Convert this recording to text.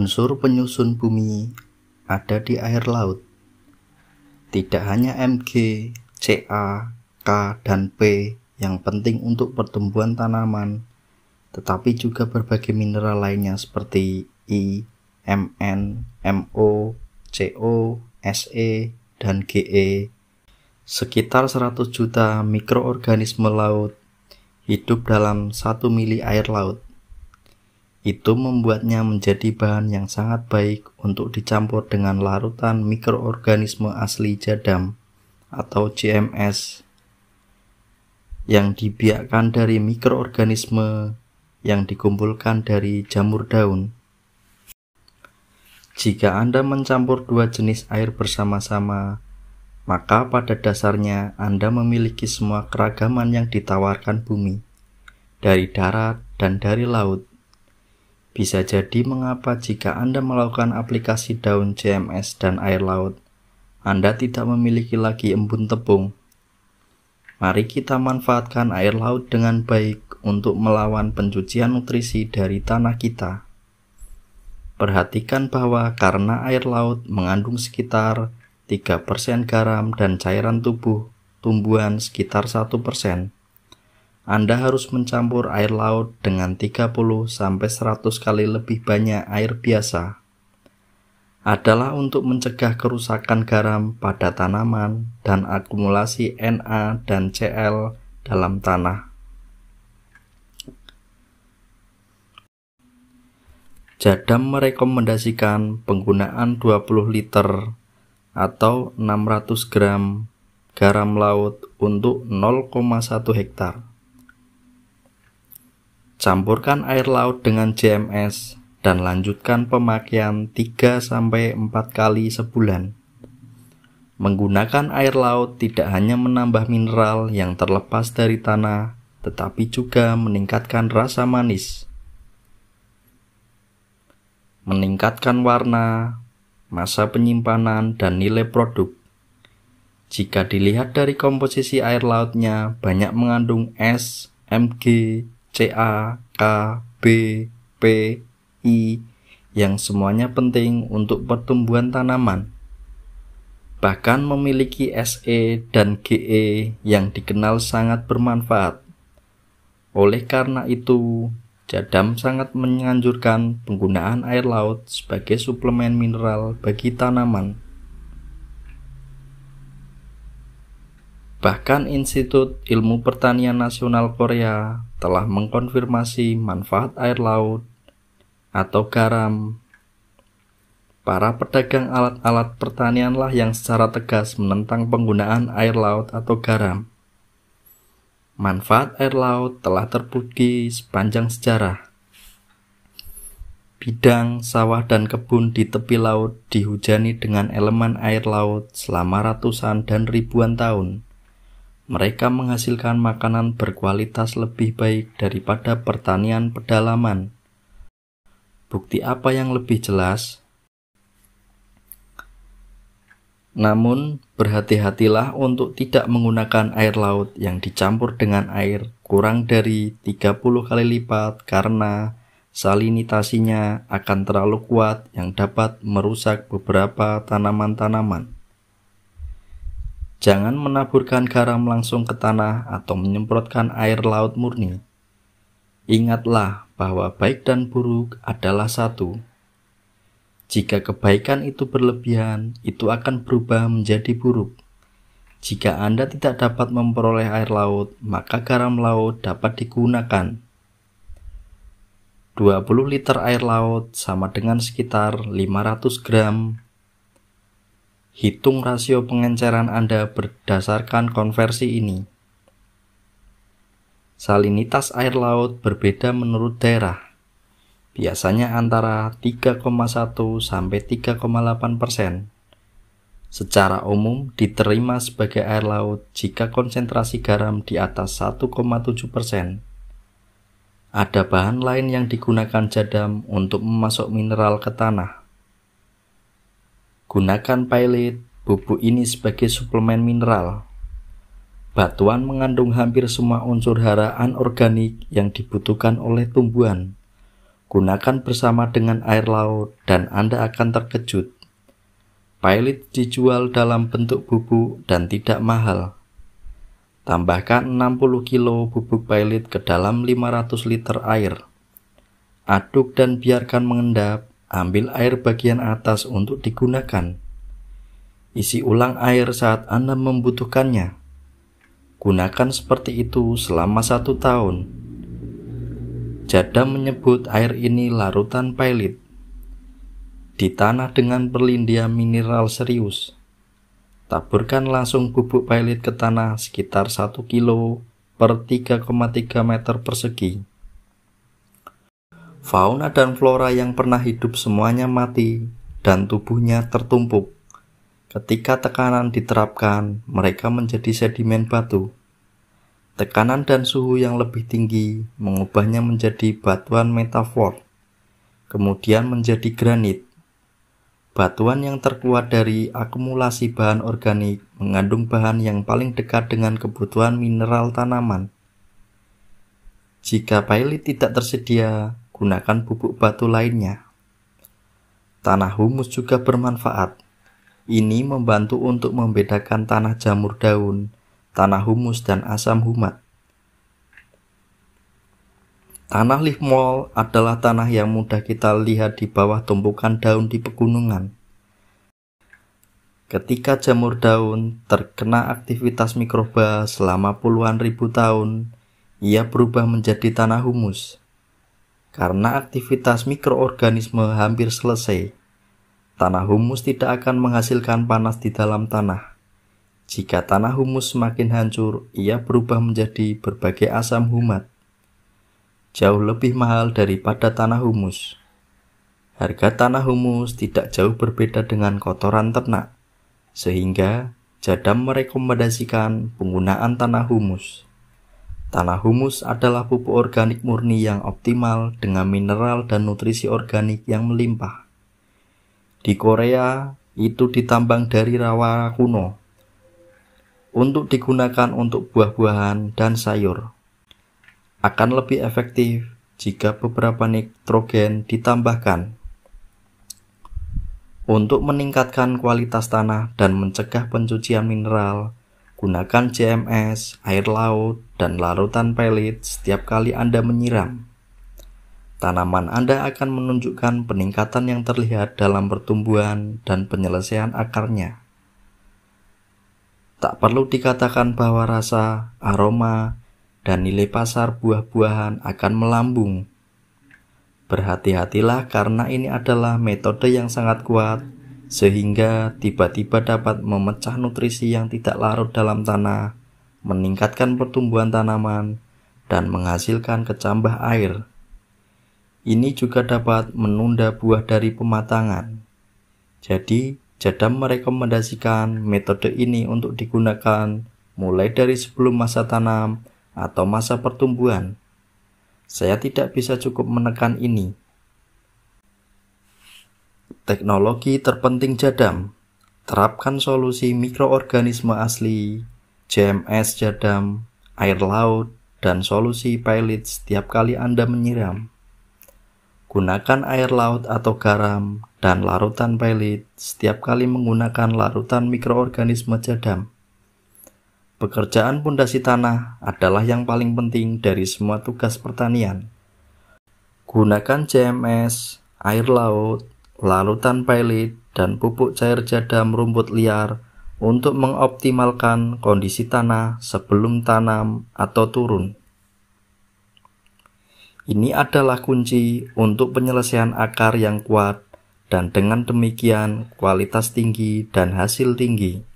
Unsur penyusun bumi ada di air laut. Tidak hanya MG, CA, K, dan P yang penting untuk pertumbuhan tanaman, tetapi juga berbagai mineral lainnya seperti I, MN, MO, CO, SE, dan GE. Sekitar 100 juta mikroorganisme laut hidup dalam 1 mili air laut itu membuatnya menjadi bahan yang sangat baik untuk dicampur dengan larutan mikroorganisme asli jadam atau CMS yang dibiakkan dari mikroorganisme yang dikumpulkan dari jamur daun. Jika Anda mencampur dua jenis air bersama-sama, maka pada dasarnya Anda memiliki semua keragaman yang ditawarkan bumi, dari darat dan dari laut. Bisa jadi mengapa jika Anda melakukan aplikasi daun CMS dan air laut, Anda tidak memiliki lagi embun tepung. Mari kita manfaatkan air laut dengan baik untuk melawan pencucian nutrisi dari tanah kita. Perhatikan bahwa karena air laut mengandung sekitar 3% garam dan cairan tubuh, tumbuhan sekitar 1%. Anda harus mencampur air laut dengan 30 100 kali lebih banyak air biasa adalah untuk mencegah kerusakan garam pada tanaman dan akumulasi Na dan Cl dalam tanah. Jadam merekomendasikan penggunaan 20 liter atau 600 gram garam laut untuk 0,1 hektare. Campurkan air laut dengan JMS dan lanjutkan pemakaian 3 4 kali sebulan. Menggunakan air laut tidak hanya menambah mineral yang terlepas dari tanah, tetapi juga meningkatkan rasa manis. Meningkatkan warna, masa penyimpanan, dan nilai produk. Jika dilihat dari komposisi air lautnya, banyak mengandung S, Mg, CA, K, B, P, I yang semuanya penting untuk pertumbuhan tanaman. Bahkan memiliki SE dan GE yang dikenal sangat bermanfaat. Oleh karena itu, Jadam sangat menganjurkan penggunaan air laut sebagai suplemen mineral bagi tanaman. Bahkan Institut Ilmu Pertanian Nasional Korea telah mengkonfirmasi manfaat air laut atau garam. Para pedagang alat-alat pertanianlah yang secara tegas menentang penggunaan air laut atau garam. Manfaat air laut telah terbukti sepanjang sejarah. Bidang, sawah, dan kebun di tepi laut dihujani dengan elemen air laut selama ratusan dan ribuan tahun mereka menghasilkan makanan berkualitas lebih baik daripada pertanian pedalaman. Bukti apa yang lebih jelas? Namun, berhati-hatilah untuk tidak menggunakan air laut yang dicampur dengan air kurang dari 30 kali lipat karena salinitasinya akan terlalu kuat yang dapat merusak beberapa tanaman-tanaman. Jangan menaburkan garam langsung ke tanah atau menyemprotkan air laut murni. Ingatlah bahwa baik dan buruk adalah satu. Jika kebaikan itu berlebihan, itu akan berubah menjadi buruk. Jika Anda tidak dapat memperoleh air laut, maka garam laut dapat digunakan. 20 liter air laut sama dengan sekitar 500 gram Hitung rasio pengenceran Anda berdasarkan konversi ini. Salinitas air laut berbeda menurut daerah. Biasanya antara 3,1 sampai 3,8 persen. Secara umum diterima sebagai air laut jika konsentrasi garam di atas 1,7 persen. Ada bahan lain yang digunakan jadam untuk memasok mineral ke tanah. Gunakan pailit, bubuk ini sebagai suplemen mineral. Batuan mengandung hampir semua unsur hara anorganik yang dibutuhkan oleh tumbuhan. Gunakan bersama dengan air laut dan Anda akan terkejut. Pailit dijual dalam bentuk bubuk dan tidak mahal. Tambahkan 60 kilo bubuk pailit ke dalam 500 liter air. Aduk dan biarkan mengendap ambil air bagian atas untuk digunakan. Isi ulang air saat Anda membutuhkannya. Gunakan seperti itu selama satu tahun. Jada menyebut air ini larutan pailit. Di tanah dengan perlindia mineral serius. Taburkan langsung bubuk pailit ke tanah sekitar 1 kilo per 3,3 meter persegi. Fauna dan flora yang pernah hidup semuanya mati dan tubuhnya tertumpuk. Ketika tekanan diterapkan, mereka menjadi sedimen batu. Tekanan dan suhu yang lebih tinggi mengubahnya menjadi batuan metafor, kemudian menjadi granit. Batuan yang terkuat dari akumulasi bahan organik mengandung bahan yang paling dekat dengan kebutuhan mineral tanaman. Jika pailit tidak tersedia, gunakan pupuk batu lainnya. Tanah humus juga bermanfaat. Ini membantu untuk membedakan tanah jamur daun, tanah humus, dan asam humat. Tanah limol adalah tanah yang mudah kita lihat di bawah tumpukan daun di pegunungan. Ketika jamur daun terkena aktivitas mikroba selama puluhan ribu tahun, ia berubah menjadi tanah humus. Karena aktivitas mikroorganisme hampir selesai, tanah humus tidak akan menghasilkan panas di dalam tanah. Jika tanah humus semakin hancur, ia berubah menjadi berbagai asam humat. Jauh lebih mahal daripada tanah humus. Harga tanah humus tidak jauh berbeda dengan kotoran ternak, sehingga Jadam merekomendasikan penggunaan tanah humus. Tanah humus adalah pupuk organik murni yang optimal dengan mineral dan nutrisi organik yang melimpah. Di Korea, itu ditambang dari rawa kuno untuk digunakan untuk buah-buahan dan sayur. Akan lebih efektif jika beberapa nitrogen ditambahkan untuk meningkatkan kualitas tanah dan mencegah pencucian mineral. Gunakan CMS, air laut, dan larutan pelet setiap kali Anda menyiram. Tanaman Anda akan menunjukkan peningkatan yang terlihat dalam pertumbuhan dan penyelesaian akarnya. Tak perlu dikatakan bahwa rasa, aroma, dan nilai pasar buah-buahan akan melambung. Berhati-hatilah karena ini adalah metode yang sangat kuat sehingga tiba-tiba dapat memecah nutrisi yang tidak larut dalam tanah meningkatkan pertumbuhan tanaman, dan menghasilkan kecambah air. Ini juga dapat menunda buah dari pematangan. Jadi, Jadam merekomendasikan metode ini untuk digunakan mulai dari sebelum masa tanam atau masa pertumbuhan. Saya tidak bisa cukup menekan ini. Teknologi terpenting Jadam terapkan solusi mikroorganisme asli CMS jadam, air laut, dan solusi pilot setiap kali Anda menyiram. Gunakan air laut atau garam dan larutan pilot setiap kali menggunakan larutan mikroorganisme jadam. Pekerjaan pondasi tanah adalah yang paling penting dari semua tugas pertanian. Gunakan CMS, air laut, larutan pilot, dan pupuk cair jadam rumput liar untuk mengoptimalkan kondisi tanah sebelum tanam atau turun. Ini adalah kunci untuk penyelesaian akar yang kuat dan dengan demikian kualitas tinggi dan hasil tinggi.